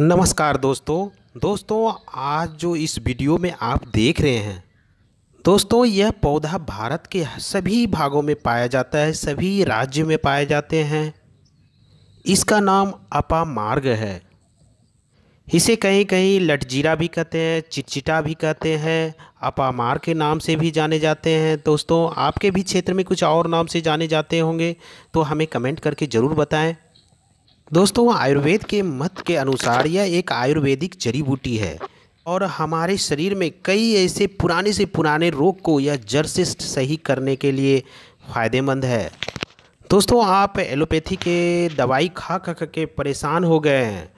नमस्कार दोस्तों दोस्तों आज जो इस वीडियो में आप देख रहे हैं दोस्तों यह पौधा भारत के सभी भागों में पाया जाता है सभी राज्य में पाए जाते हैं इसका नाम अपा मार्ग है इसे कहीं कहीं लटजीरा भी कहते हैं चिटचिटा भी कहते हैं अपामार के नाम से भी जाने जाते हैं दोस्तों आपके भी क्षेत्र में कुछ और नाम से जाने जाते होंगे तो हमें कमेंट करके ज़रूर बताएं दोस्तों आयुर्वेद के मत के अनुसार यह एक आयुर्वेदिक जड़ी बूटी है और हमारे शरीर में कई ऐसे पुराने से पुराने रोग को यह जड़ से सही करने के लिए फ़ायदेमंद है दोस्तों आप एलोपैथी के दवाई खा खा के परेशान हो गए हैं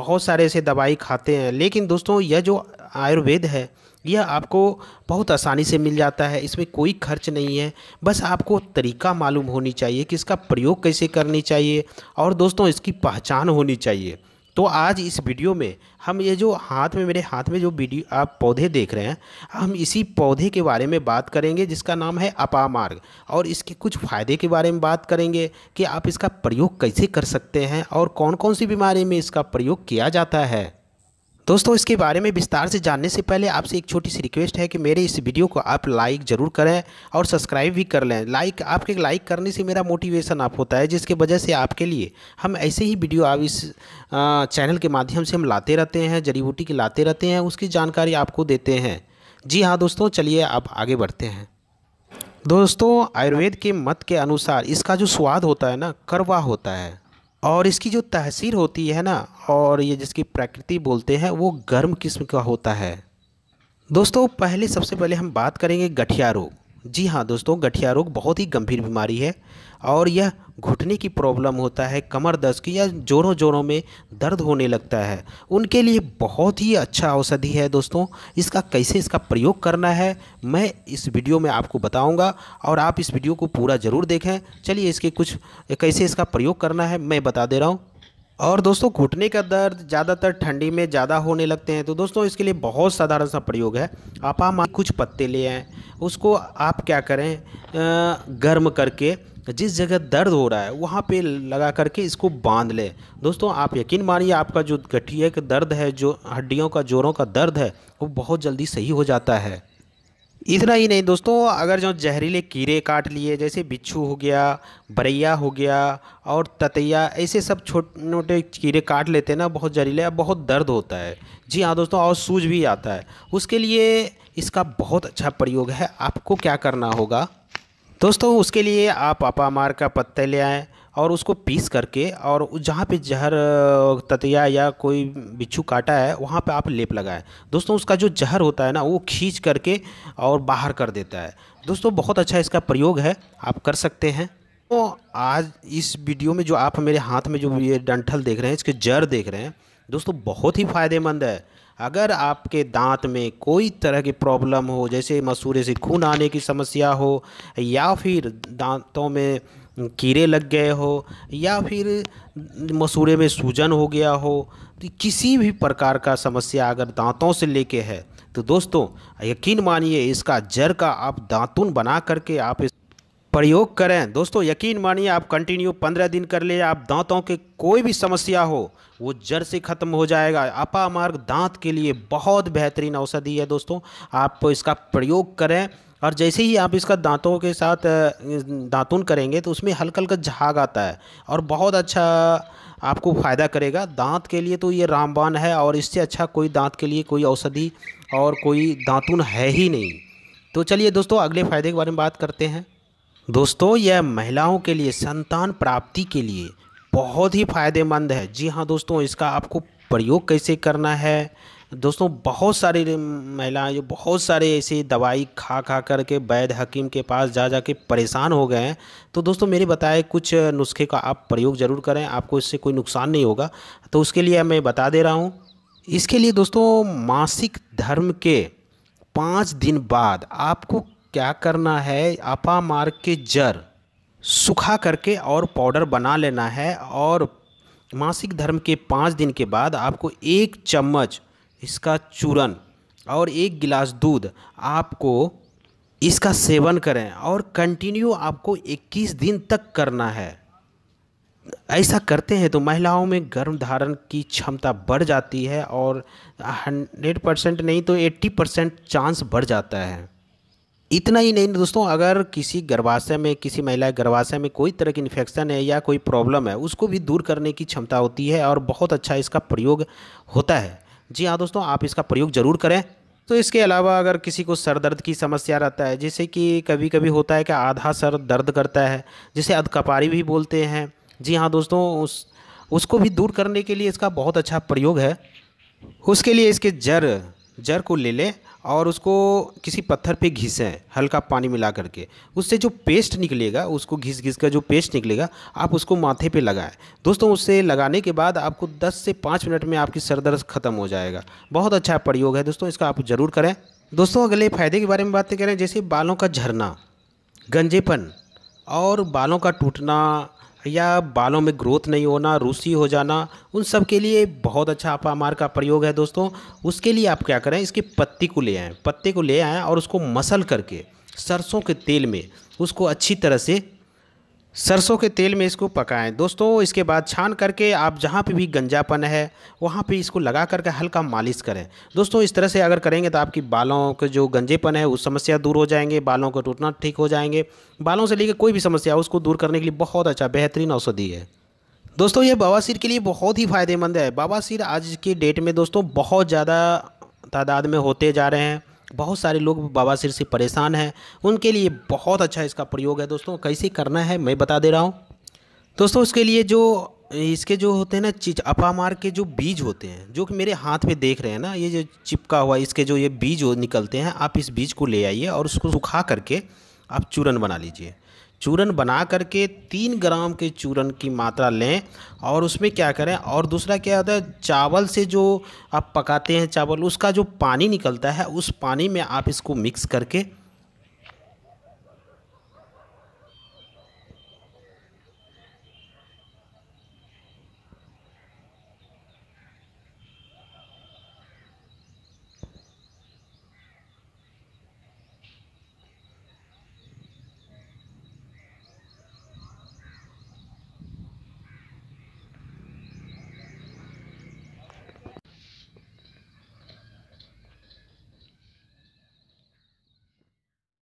बहुत सारे ऐसे दवाई खाते हैं लेकिन दोस्तों यह जो आयुर्वेद है यह आपको बहुत आसानी से मिल जाता है इसमें कोई खर्च नहीं है बस आपको तरीका मालूम होनी चाहिए कि इसका प्रयोग कैसे करनी चाहिए और दोस्तों इसकी पहचान होनी चाहिए तो आज इस वीडियो में हम ये जो हाथ में मेरे हाथ में जो वीडियो आप पौधे देख रहे हैं हम इसी पौधे के बारे में बात करेंगे जिसका नाम है अपामार्ग और इसके कुछ फ़ायदे के बारे में बात करेंगे कि आप इसका प्रयोग कैसे कर सकते हैं और कौन कौन सी बीमारी में इसका प्रयोग किया जाता है दोस्तों इसके बारे में विस्तार से जानने से पहले आपसे एक छोटी सी रिक्वेस्ट है कि मेरे इस वीडियो को आप लाइक ज़रूर करें और सब्सक्राइब भी कर लें लाइक आपके लाइक करने से मेरा मोटिवेशन आप होता है जिसके वजह से आपके लिए हम ऐसे ही वीडियो आप इस चैनल के माध्यम से हम लाते रहते हैं जड़ी बूटी की लाते रहते हैं उसकी जानकारी आपको देते हैं जी हाँ दोस्तों चलिए आप आगे बढ़ते हैं दोस्तों आयुर्वेद के मत के अनुसार इसका जो स्वाद होता है ना करवा होता है और इसकी जो तहसीर होती है ना और ये जिसकी प्रकृति बोलते हैं वो गर्म किस्म का होता है दोस्तों पहले सबसे पहले हम बात करेंगे गठिया रोग जी हाँ दोस्तों गठिया रोग बहुत ही गंभीर बीमारी है और यह घुटने की प्रॉब्लम होता है कमर दर्द की या जोरों जोरों में दर्द होने लगता है उनके लिए बहुत ही अच्छा औषधि है दोस्तों इसका कैसे इसका प्रयोग करना है मैं इस वीडियो में आपको बताऊंगा और आप इस वीडियो को पूरा ज़रूर देखें चलिए इसके कुछ कैसे इसका प्रयोग करना है मैं बता दे रहा हूँ और दोस्तों घुटने का दर्द ज़्यादातर ठंडी में ज़्यादा होने लगते हैं तो दोस्तों इसके लिए बहुत साधारण सा प्रयोग है आप हम कुछ पत्ते ले आएँ उसको आप क्या करें गर्म करके जिस जगह दर्द हो रहा है वहाँ पे लगा करके इसको बांध लें दोस्तों आप यकीन मानिए आपका जो गठिया का दर्द है जो हड्डियों का जोड़ों का दर्द है वो बहुत जल्दी सही हो जाता है इतना ही नहीं दोस्तों अगर जो जहरीले कीड़े काट लिए जैसे बिच्छू हो गया बरैया हो गया और ततैया ऐसे सब छोटे मोटे कीड़े काट लेते हैं ना बहुत जहरीले बहुत दर्द होता है जी हाँ दोस्तों और सूज भी आता है उसके लिए इसका बहुत अच्छा प्रयोग है आपको क्या करना होगा दोस्तों उसके लिए आप अपामार का पत्ते ले आएँ और उसको पीस करके और जहाँ पे जहर ततिया या कोई बिच्छू काटा है वहाँ पे आप लेप लगाएं दोस्तों उसका जो जहर होता है ना वो खींच करके और बाहर कर देता है दोस्तों बहुत अच्छा इसका प्रयोग है आप कर सकते हैं तो आज इस वीडियो में जो आप मेरे हाथ में जो ये डंठल देख रहे हैं इसके जड़ देख रहे हैं दोस्तों बहुत ही फ़ायदेमंद है अगर आपके दांत में कोई तरह की प्रॉब्लम हो जैसे मसूरे से खून आने की समस्या हो या फिर दांतों में कीड़े लग गए हो या फिर मसूड़े में सूजन हो गया हो तो किसी भी प्रकार का समस्या अगर दांतों से लेके है तो दोस्तों यकीन मानिए इसका जड़ का आप दांतुन बना करके आप प्रयोग करें दोस्तों यकीन मानिए आप कंटिन्यू पंद्रह दिन कर ले आप दांतों के कोई भी समस्या हो वो जड़ से ख़त्म हो जाएगा अपामार्ग दांत के लिए बहुत बेहतरीन औषधि है दोस्तों आप इसका प्रयोग करें और जैसे ही आप इसका दांतों के साथ दांतुन करेंगे तो उसमें हल्का हल्का झाग आता है और बहुत अच्छा आपको फ़ायदा करेगा दांत के लिए तो ये रामबान है और इससे अच्छा कोई दांत के लिए कोई औषधि और कोई दांतुन है ही नहीं तो चलिए दोस्तों अगले फ़ायदे के बारे में बात करते हैं दोस्तों यह महिलाओं के लिए संतान प्राप्ति के लिए बहुत ही फ़ायदेमंद है जी हाँ दोस्तों इसका आपको प्रयोग कैसे करना है दोस्तों बहुत सारी महिलाएं जो बहुत सारे ऐसे दवाई खा खा करके के वैध हकीम के पास जा जा के परेशान हो गए हैं तो दोस्तों मेरे बताए कुछ नुस्खे का आप प्रयोग ज़रूर करें आपको इससे कोई नुकसान नहीं होगा तो उसके लिए मैं बता दे रहा हूँ इसके लिए दोस्तों मासिक धर्म के पाँच दिन बाद आपको क्या करना है आपा मार के जर सूखा करके और पाउडर बना लेना है और मासिक धर्म के पाँच दिन के बाद आपको एक चम्मच इसका चूरन और एक गिलास दूध आपको इसका सेवन करें और कंटिन्यू आपको 21 दिन तक करना है ऐसा करते हैं तो महिलाओं में गर्भ धारण की क्षमता बढ़ जाती है और 100 परसेंट नहीं तो 80 परसेंट चांस बढ़ जाता है इतना ही नहीं दोस्तों अगर किसी गर्भाशय में किसी महिला गर्भाशय में कोई तरह की इन्फेक्शन है या कोई प्रॉब्लम है उसको भी दूर करने की क्षमता होती है और बहुत अच्छा इसका प्रयोग होता है जी हाँ दोस्तों आप इसका प्रयोग ज़रूर करें तो इसके अलावा अगर किसी को सर दर्द की समस्या रहता है जैसे कि कभी कभी होता है कि आधा सर दर्द करता है जिसे अधकपारी भी बोलते हैं जी हाँ दोस्तों उस उसको भी दूर करने के लिए इसका बहुत अच्छा प्रयोग है उसके लिए इसके जड़ जर को ले लें और उसको किसी पत्थर पे घिसें हल्का पानी मिला करके उससे जो पेस्ट निकलेगा उसको घिस घिस का जो पेस्ट निकलेगा आप उसको माथे पे लगाएं दोस्तों उससे लगाने के बाद आपको 10 से 5 मिनट में आपकी सर दर्द ख़त्म हो जाएगा बहुत अच्छा प्रयोग है दोस्तों इसका आप ज़रूर करें दोस्तों अगले फ़ायदे के बारे में बातें करें जैसे बालों का झरना गंजेपन और बालों का टूटना या बालों में ग्रोथ नहीं होना रूसी हो जाना उन सब के लिए बहुत अच्छा अपामार का प्रयोग है दोस्तों उसके लिए आप क्या करें इसकी पत्ती को ले आएँ पत्ते को ले आएँ और उसको मसल करके सरसों के तेल में उसको अच्छी तरह से सरसों के तेल में इसको पकाएं दोस्तों इसके बाद छान करके आप जहाँ पे भी गंजापन है वहाँ पे इसको लगा करके हल्का मालिश करें दोस्तों इस तरह से अगर करेंगे तो आपकी बालों के जो गंजेपन है उस समस्या दूर हो जाएंगे बालों को टूटना ठीक हो जाएंगे बालों से लेकर कोई भी समस्या उसको दूर करने के लिए बहुत अच्छा बेहतरीन औषधि है दोस्तों ये बाबा के लिए बहुत ही फ़ायदेमंद है बाबा आज की डेट में दोस्तों बहुत ज़्यादा तादाद में होते जा रहे हैं बहुत सारे लोग बाबा सिर से परेशान हैं उनके लिए बहुत अच्छा इसका प्रयोग है दोस्तों कैसे करना है मैं बता दे रहा हूँ दोस्तों उसके लिए जो इसके जो होते हैं ना चिच अपामार के जो बीज होते हैं जो कि मेरे हाथ में देख रहे हैं ना ये जो चिपका हुआ इसके जो ये बीज निकलते हैं आप इस बीज को ले आइए और उसको सुखा करके आप चूरन बना लीजिए चूरन बना करके तीन ग्राम के चूरन की मात्रा लें और उसमें क्या करें और दूसरा क्या होता है चावल से जो आप पकाते हैं चावल उसका जो पानी निकलता है उस पानी में आप इसको मिक्स करके